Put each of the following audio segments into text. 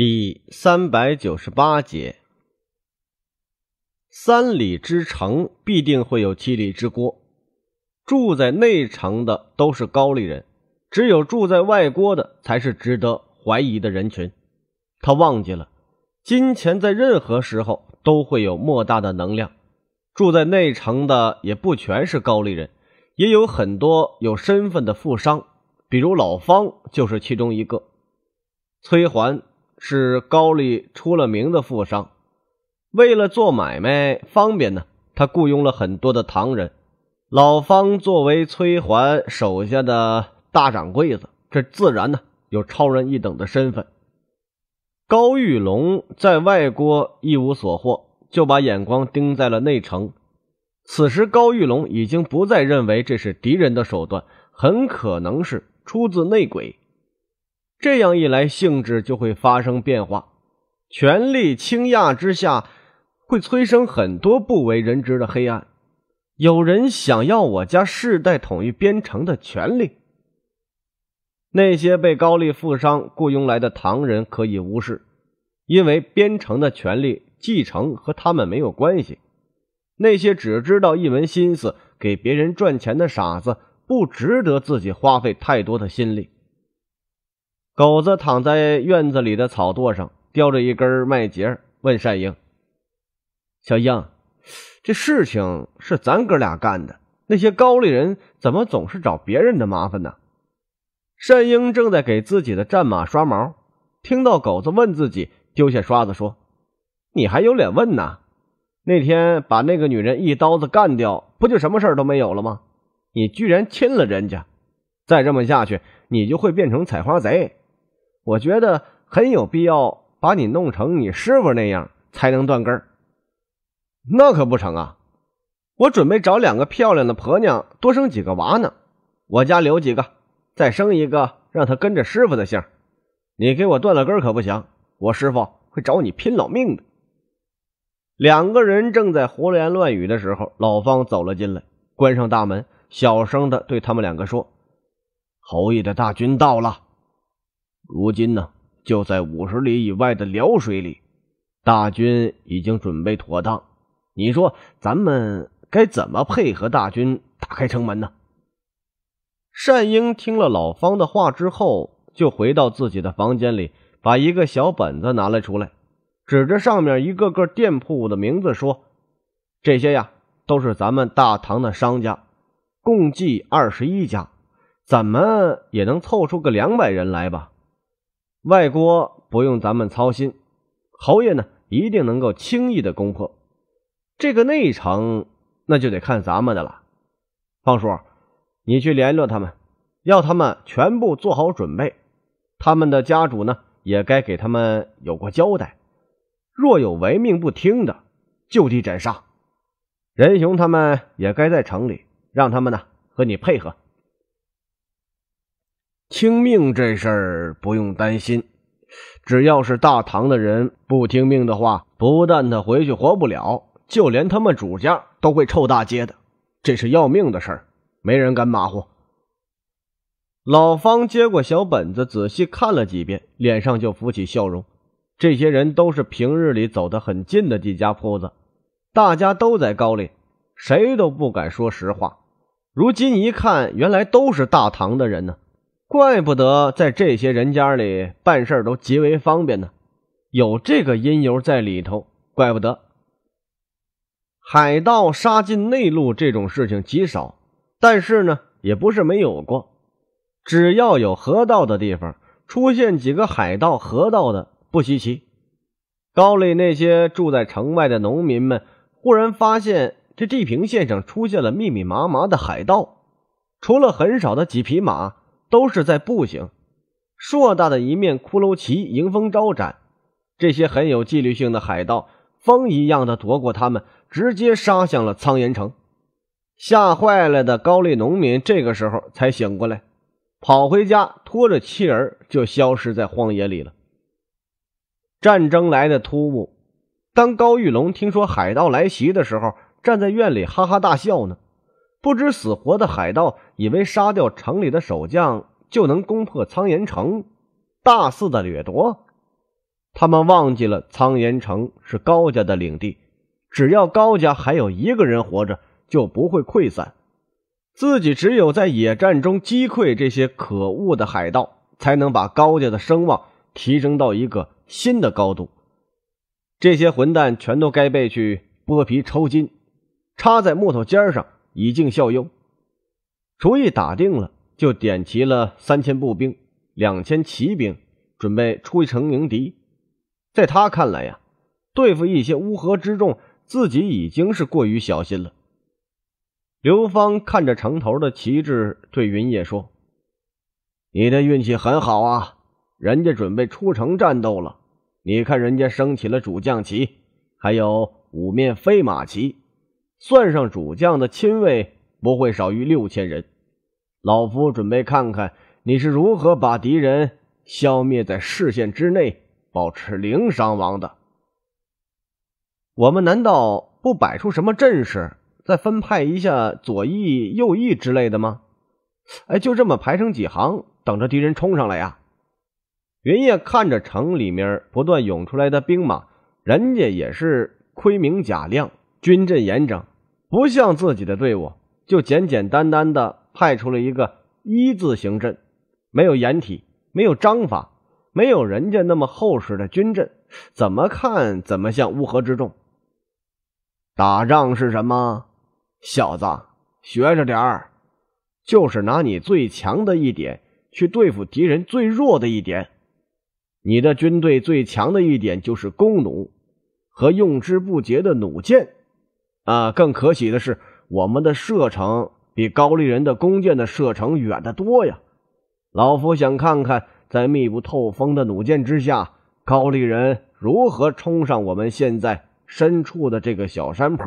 第三百九十八节，三里之城必定会有七里之郭。住在内城的都是高丽人，只有住在外郭的才是值得怀疑的人群。他忘记了，金钱在任何时候都会有莫大的能量。住在内城的也不全是高丽人，也有很多有身份的富商，比如老方就是其中一个，崔环。是高丽出了名的富商，为了做买卖方便呢，他雇佣了很多的唐人。老方作为崔环手下的大掌柜子，这自然呢有超人一等的身份。高玉龙在外国一无所获，就把眼光盯在了内城。此时，高玉龙已经不再认为这是敌人的手段，很可能是出自内鬼。这样一来，性质就会发生变化。权力倾轧之下，会催生很多不为人知的黑暗。有人想要我家世代统一边城的权利。那些被高丽富商雇佣来的唐人可以无视，因为边城的权利继承和他们没有关系。那些只知道一门心思给别人赚钱的傻子，不值得自己花费太多的心力。狗子躺在院子里的草垛上，叼着一根麦秸，问善英：“小英，这事情是咱哥俩干的，那些高丽人怎么总是找别人的麻烦呢？”善英正在给自己的战马刷毛，听到狗子问自己，丢下刷子说：“你还有脸问呢？那天把那个女人一刀子干掉，不就什么事儿都没有了吗？你居然亲了人家，再这么下去，你就会变成采花贼。”我觉得很有必要把你弄成你师傅那样才能断根儿，那可不成啊！我准备找两个漂亮的婆娘，多生几个娃呢。我家留几个，再生一个，让他跟着师傅的姓。你给我断了根可不行，我师傅会找你拼老命的。两个人正在胡言乱语的时候，老方走了进来，关上大门，小声的对他们两个说：“侯爷的大军到了。”如今呢，就在五十里以外的辽水里，大军已经准备妥当。你说咱们该怎么配合大军打开城门呢？善英听了老方的话之后，就回到自己的房间里，把一个小本子拿了出来，指着上面一个个店铺的名字说：“这些呀，都是咱们大唐的商家，共计二十一家，怎么也能凑出个两百人来吧？”外郭不用咱们操心，侯爷呢一定能够轻易的攻破。这个内城那就得看咱们的了。方叔，你去联络他们，要他们全部做好准备。他们的家主呢也该给他们有过交代，若有违命不听的，就地斩杀。仁雄他们也该在城里，让他们呢和你配合。听命这事儿不用担心，只要是大唐的人不听命的话，不但他回去活不了，就连他们主家都会臭大街的。这是要命的事儿，没人敢马虎。老方接过小本子，仔细看了几遍，脸上就浮起笑容。这些人都是平日里走得很近的几家铺子，大家都在高丽，谁都不敢说实话。如今一看，原来都是大唐的人呢。怪不得在这些人家里办事都极为方便呢，有这个因由在里头，怪不得。海盗杀进内陆这种事情极少，但是呢，也不是没有过。只要有河道的地方，出现几个海盗，河道的不稀奇。高丽那些住在城外的农民们忽然发现，这地平线上出现了密密麻麻的海盗，除了很少的几匹马。都是在步行，硕大的一面骷髅旗迎风招展，这些很有纪律性的海盗风一样的夺过他们，直接杀向了苍岩城。吓坏了的高丽农民这个时候才醒过来，跑回家拖着妻儿就消失在荒野里了。战争来的突兀，当高玉龙听说海盗来袭的时候，站在院里哈哈大笑呢。不知死活的海盗以为杀掉城里的守将就能攻破苍岩城，大肆的掠夺。他们忘记了苍岩城是高家的领地，只要高家还有一个人活着，就不会溃散。自己只有在野战中击溃这些可恶的海盗，才能把高家的声望提升到一个新的高度。这些混蛋全都该被去剥皮抽筋，插在木头尖上。以儆效尤，主意打定了，就点齐了三千步兵、两千骑兵，准备出城迎敌。在他看来呀，对付一些乌合之众，自己已经是过于小心了。刘芳看着城头的旗帜，对云野说：“你的运气很好啊，人家准备出城战斗了。你看，人家升起了主将旗，还有五面飞马旗。”算上主将的亲卫，不会少于六千人。老夫准备看看你是如何把敌人消灭在视线之内，保持零伤亡的。我们难道不摆出什么阵势，再分派一下左翼、右翼之类的吗？哎，就这么排成几行，等着敌人冲上来呀？云烨看着城里面不断涌出来的兵马，人家也是盔明甲亮。军阵严整，不像自己的队伍，就简简单单的派出了一个一字形阵，没有掩体，没有章法，没有人家那么厚实的军阵，怎么看怎么像乌合之众。打仗是什么？小子，学着点儿，就是拿你最强的一点去对付敌人最弱的一点。你的军队最强的一点就是弓弩和用之不竭的弩箭。啊，更可喜的是，我们的射程比高丽人的弓箭的射程远得多呀！老夫想看看，在密不透风的弩箭之下，高丽人如何冲上我们现在身处的这个小山坡。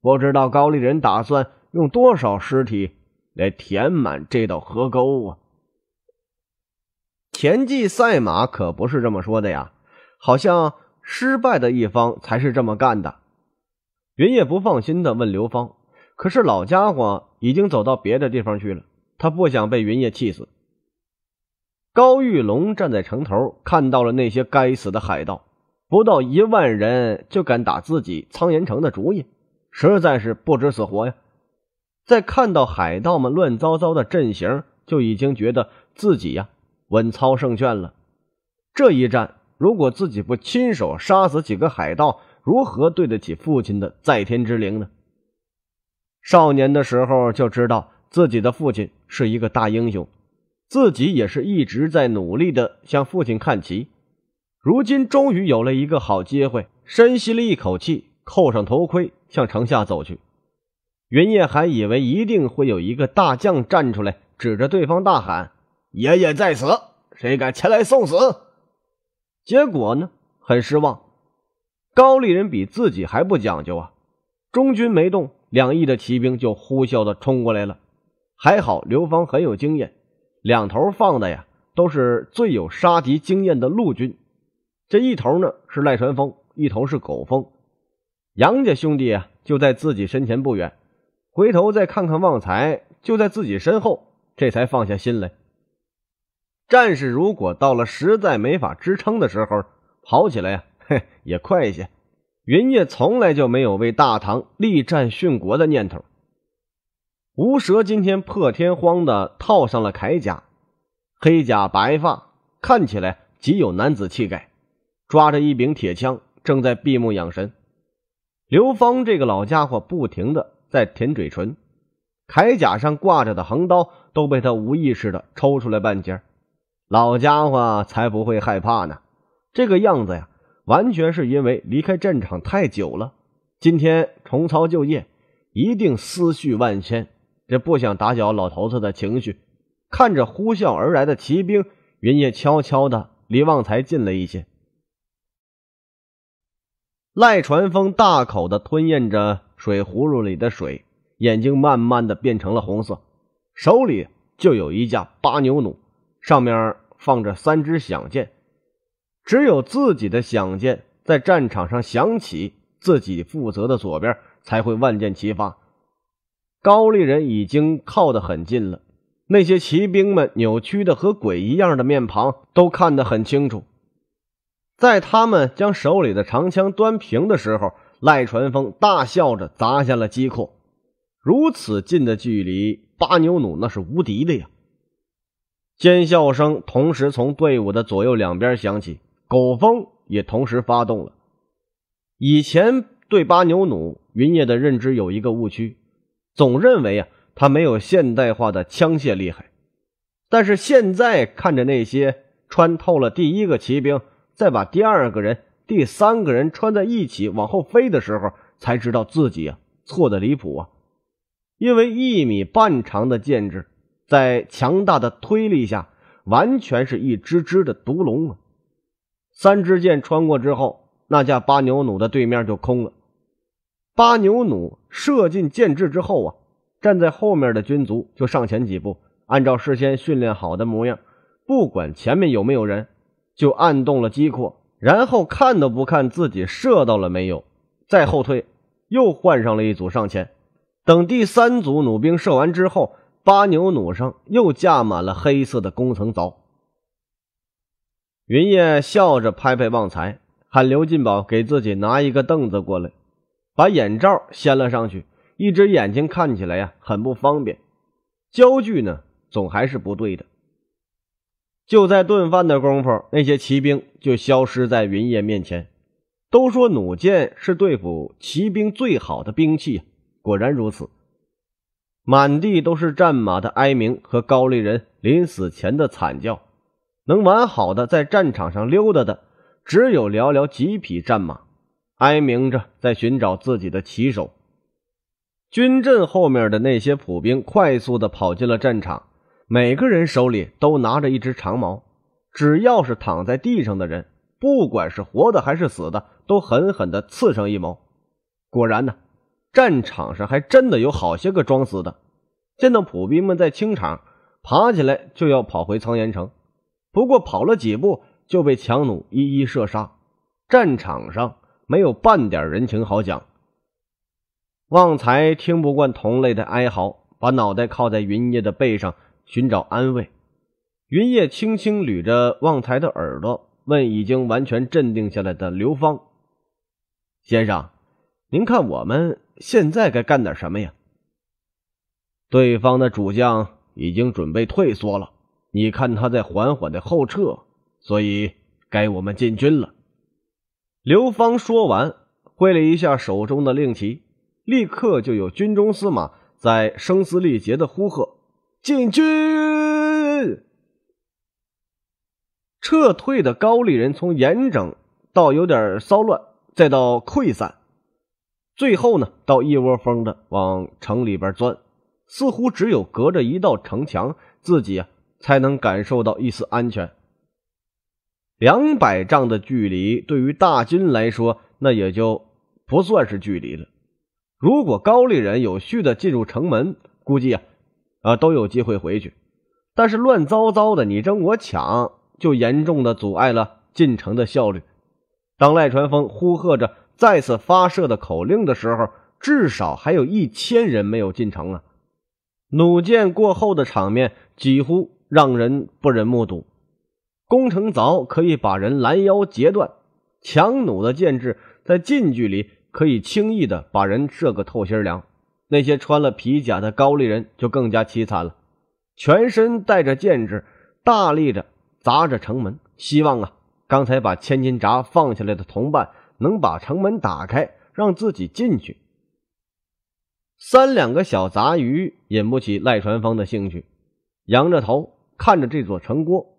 不知道高丽人打算用多少尸体来填满这道河沟啊！田忌赛马可不是这么说的呀，好像失败的一方才是这么干的。云烨不放心地问刘芳：“可是老家伙已经走到别的地方去了，他不想被云烨气死。”高玉龙站在城头，看到了那些该死的海盗，不到一万人就敢打自己苍岩城的主意，实在是不知死活呀！在看到海盗们乱糟糟的阵型，就已经觉得自己呀稳操胜券了。这一战，如果自己不亲手杀死几个海盗，如何对得起父亲的在天之灵呢？少年的时候就知道自己的父亲是一个大英雄，自己也是一直在努力的向父亲看齐。如今终于有了一个好机会，深吸了一口气，扣上头盔，向城下走去。云烨还以为一定会有一个大将站出来，指着对方大喊：“爷爷在此，谁敢前来送死？”结果呢，很失望。高丽人比自己还不讲究啊！中军没动，两翼的骑兵就呼啸的冲过来了。还好刘芳很有经验，两头放的呀都是最有杀敌经验的陆军。这一头呢是赖传峰，一头是狗峰。杨家兄弟啊就在自己身前不远，回头再看看旺财就在自己身后，这才放下心来。战士如果到了实在没法支撑的时候，跑起来呀。嘿，也快一些。云烨从来就没有为大唐力战殉国的念头。吴蛇今天破天荒的套上了铠甲，黑甲白发，看起来极有男子气概。抓着一柄铁枪，正在闭目养神。刘芳这个老家伙不停的在舔嘴唇，铠甲上挂着的横刀都被他无意识的抽出来半截。老家伙才不会害怕呢，这个样子呀。完全是因为离开战场太久了，今天重操旧业，一定思绪万千。这不想打搅老头子的情绪，看着呼啸而来的骑兵，云也悄悄的离旺财近了一些。赖传峰大口的吞咽着水葫芦里的水，眼睛慢慢的变成了红色，手里就有一架八牛弩，上面放着三支响箭。只有自己的响箭在战场上响起，自己负责的左边才会万箭齐发。高丽人已经靠得很近了，那些骑兵们扭曲的和鬼一样的面庞都看得很清楚。在他们将手里的长枪端平的时候，赖传峰大笑着砸下了机括。如此近的距离，巴牛弩那是无敌的呀！尖笑声同时从队伍的左右两边响起。狗风也同时发动了。以前对巴牛弩云烨的认知有一个误区，总认为啊，它没有现代化的枪械厉害。但是现在看着那些穿透了第一个骑兵，再把第二个人、第三个人穿在一起往后飞的时候，才知道自己啊错的离谱啊！因为一米半长的箭支，在强大的推力下，完全是一只只的毒龙啊！三支箭穿过之后，那架巴牛弩的对面就空了。巴牛弩射进箭制之后啊，站在后面的军卒就上前几步，按照事先训练好的模样，不管前面有没有人，就按动了机括，然后看都不看自己射到了没有，再后退，又换上了一组上前。等第三组弩兵射完之后，巴牛弩上又架满了黑色的弓层凿。云烨笑着拍拍旺财，喊刘进宝给自己拿一个凳子过来，把眼罩掀了上去，一只眼睛看起来呀很不方便，焦距呢总还是不对的。就在炖饭的功夫，那些骑兵就消失在云烨面前。都说弩箭是对付骑兵最好的兵器，果然如此，满地都是战马的哀鸣和高丽人临死前的惨叫。能完好的在战场上溜达的，只有寥寥几匹战马，哀鸣着在寻找自己的骑手。军阵后面的那些普兵快速地跑进了战场，每个人手里都拿着一支长矛，只要是躺在地上的人，不管是活的还是死的，都狠狠地刺上一矛。果然呢，战场上还真的有好些个装死的。见到普兵们在清场，爬起来就要跑回苍岩城。不过跑了几步就被强弩一一射杀，战场上没有半点人情好讲。旺财听不惯同类的哀嚎，把脑袋靠在云叶的背上寻找安慰。云叶轻轻捋着旺财的耳朵，问已经完全镇定下来的刘芳先生：“您看我们现在该干点什么呀？”对方的主将已经准备退缩了。你看他在缓缓的后撤，所以该我们进军了。刘芳说完，挥了一下手中的令旗，立刻就有军中司马在声嘶力竭的呼喝：“进军！”撤退的高丽人从严整到有点骚乱，再到溃散，最后呢，到一窝蜂的往城里边钻，似乎只有隔着一道城墙，自己啊。才能感受到一丝安全。两百丈的距离对于大军来说，那也就不算是距离了。如果高丽人有序的进入城门，估计啊，啊都有机会回去。但是乱糟糟的，你争我抢，就严重的阻碍了进城的效率。当赖传峰呼喝着再次发射的口令的时候，至少还有一千人没有进城啊！弩箭过后的场面几乎。让人不忍目睹，工程凿可以把人拦腰截断，强弩的箭制在近距离可以轻易的把人射个透心凉。那些穿了皮甲的高丽人就更加凄惨了，全身带着箭制，大力着砸着城门，希望啊，刚才把千斤闸放下来的同伴能把城门打开，让自己进去。三两个小杂鱼引不起赖传芳的兴趣，仰着头。看着这座城郭，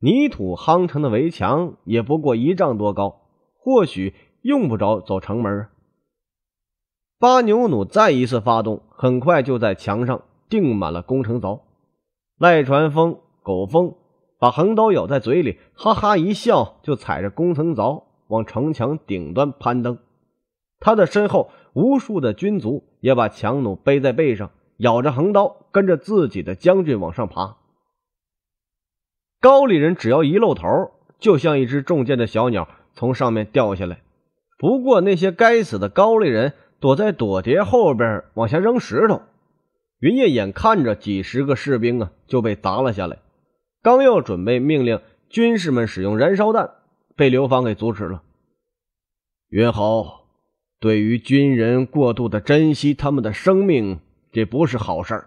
泥土夯成的围墙也不过一丈多高，或许用不着走城门。巴牛弩再一次发动，很快就在墙上钉满了攻城凿。赖传峰、狗峰把横刀咬在嘴里，哈哈一笑，就踩着攻城凿往城墙顶端攀登。他的身后，无数的军卒也把强弩背在背上，咬着横刀，跟着自己的将军往上爬。高丽人只要一露头，就像一只中箭的小鸟从上面掉下来。不过那些该死的高丽人躲在朵蝶后边往下扔石头。云烨眼看着几十个士兵啊就被砸了下来，刚要准备命令军士们使用燃烧弹，被刘芳给阻止了。云豪，对于军人过度的珍惜他们的生命，这不是好事。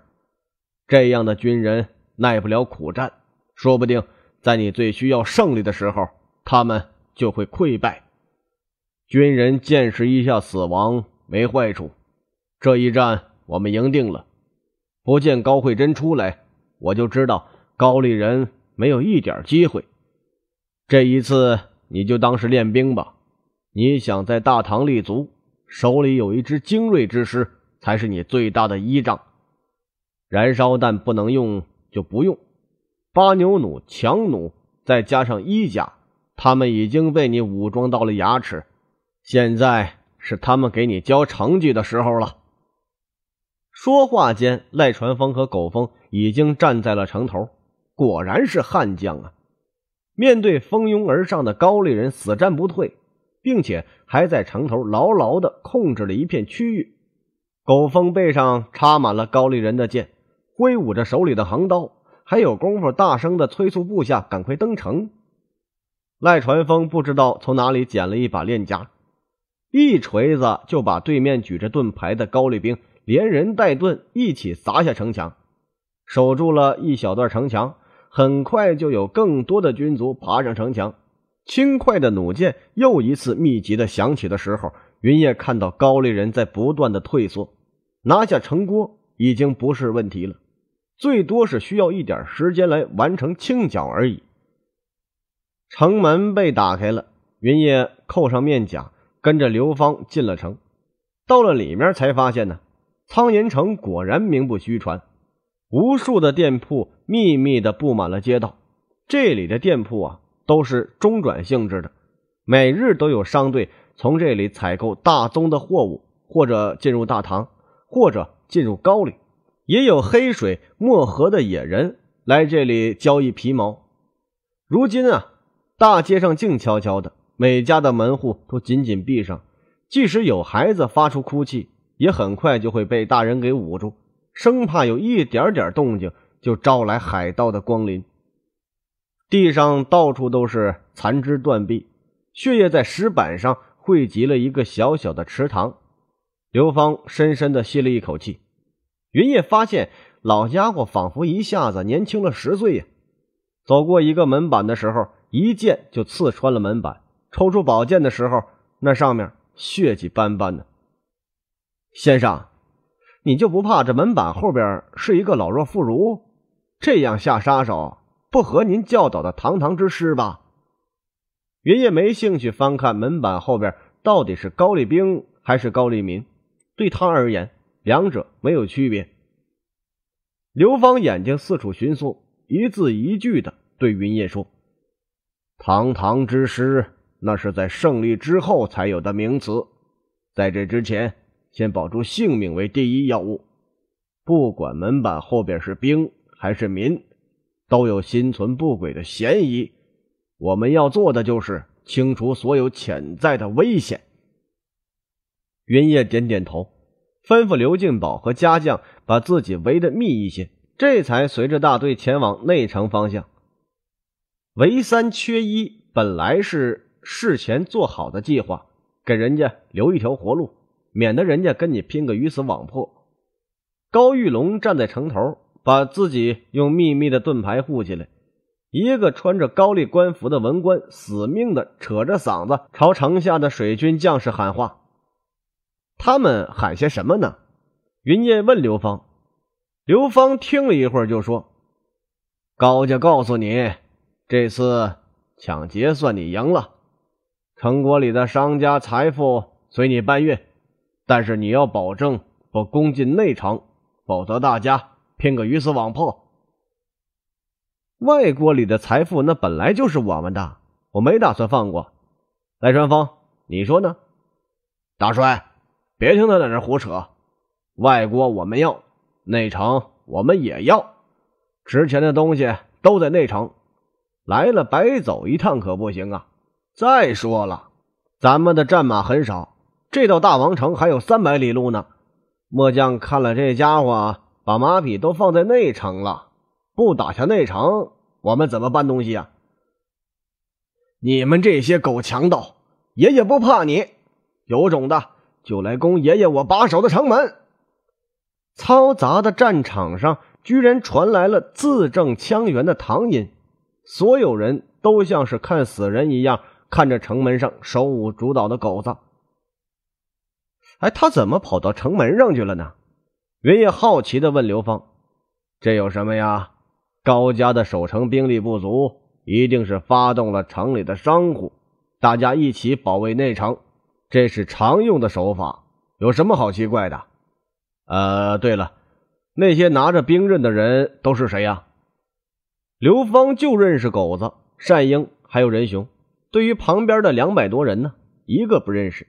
这样的军人耐不了苦战。说不定，在你最需要胜利的时候，他们就会溃败。军人见识一下死亡没坏处。这一战我们赢定了。不见高慧珍出来，我就知道高丽人没有一点机会。这一次你就当是练兵吧。你想在大唐立足，手里有一支精锐之师才是你最大的依仗。燃烧弹不能用就不用。八牛弩、强弩，再加上衣甲，他们已经被你武装到了牙齿。现在是他们给你交成绩的时候了。说话间，赖传峰和狗峰已经站在了城头。果然是悍将啊！面对蜂拥而上的高丽人，死战不退，并且还在城头牢牢地控制了一片区域。狗峰背上插满了高丽人的剑，挥舞着手里的横刀。还有功夫大声的催促部下赶快登城。赖传峰不知道从哪里捡了一把链枷，一锤子就把对面举着盾牌的高丽兵连人带盾一起砸下城墙，守住了一小段城墙。很快就有更多的军卒爬上城墙，轻快的弩箭又一次密集的响起的时候，云烨看到高丽人在不断的退缩，拿下城郭已经不是问题了。最多是需要一点时间来完成清剿而已。城门被打开了，云烨扣上面甲，跟着刘芳进了城。到了里面才发现呢，苍岩城果然名不虚传，无数的店铺密密的布满了街道。这里的店铺啊，都是中转性质的，每日都有商队从这里采购大宗的货物，或者进入大唐，或者进入高丽。也有黑水漠河的野人来这里交易皮毛。如今啊，大街上静悄悄的，每家的门户都紧紧闭上。即使有孩子发出哭泣，也很快就会被大人给捂住，生怕有一点点动静就招来海盗的光临。地上到处都是残肢断臂，血液在石板上汇集了一个小小的池塘。刘芳深深地吸了一口气。云叶发现老家伙仿佛一下子年轻了十岁呀！走过一个门板的时候，一剑就刺穿了门板。抽出宝剑的时候，那上面血迹斑斑呢。先生，你就不怕这门板后边是一个老弱妇孺？这样下杀手不合您教导的堂堂之师吧？云叶没兴趣翻看门板后边到底是高丽兵还是高丽民，对他而言。两者没有区别。刘芳眼睛四处寻思，一字一句的对云烨说：“堂堂之师，那是在胜利之后才有的名词，在这之前，先保住性命为第一要务。不管门板后边是兵还是民，都有心存不轨的嫌疑。我们要做的就是清除所有潜在的危险。”云烨点点头。吩咐刘进宝和家将把自己围得密一些，这才随着大队前往内城方向。围三缺一本来是事前做好的计划，给人家留一条活路，免得人家跟你拼个鱼死网破。高玉龙站在城头，把自己用密密的盾牌护起来。一个穿着高丽官服的文官死命地扯着嗓子朝城下的水军将士喊话。他们喊些什么呢？云烨问刘芳。刘芳听了一会儿就说：“高家告诉你，这次抢劫算你赢了，城国里的商家财富随你搬运，但是你要保证不攻进内城，否则大家拼个鱼死网破。外国里的财富那本来就是我们的，我没打算放过。赖传峰，你说呢，大帅？”别听他在那胡扯，外国我们要，内城我们也要，值钱的东西都在内城，来了白走一趟可不行啊！再说了，咱们的战马很少，这到大王城还有三百里路呢。末将看了这家伙，把马匹都放在内城了，不打下内城，我们怎么搬东西啊？你们这些狗强盗，爷爷不怕你，有种的！就来攻爷爷我把守的城门。嘈杂的战场上，居然传来了字正腔圆的唐音。所有人都像是看死人一样看着城门上手舞足蹈的狗子。哎，他怎么跑到城门上去了呢？云烨好奇的问刘芳：“这有什么呀？高家的守城兵力不足，一定是发动了城里的商户，大家一起保卫内城。”这是常用的手法，有什么好奇怪的？呃，对了，那些拿着兵刃的人都是谁呀？刘芳就认识狗子、单英还有仁雄，对于旁边的两百多人呢，一个不认识。